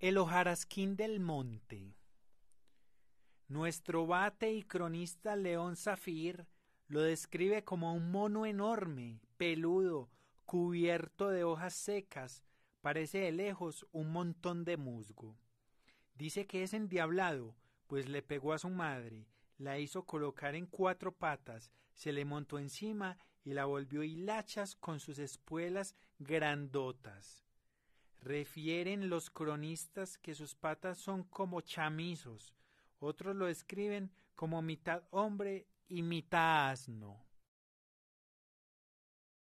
El hojarasquín del monte. Nuestro bate y cronista León Zafir lo describe como un mono enorme, peludo, cubierto de hojas secas, parece de lejos un montón de musgo. Dice que es endiablado, pues le pegó a su madre, la hizo colocar en cuatro patas, se le montó encima y la volvió hilachas con sus espuelas grandotas. Refieren los cronistas que sus patas son como chamizos, otros lo escriben como mitad hombre y mitad asno.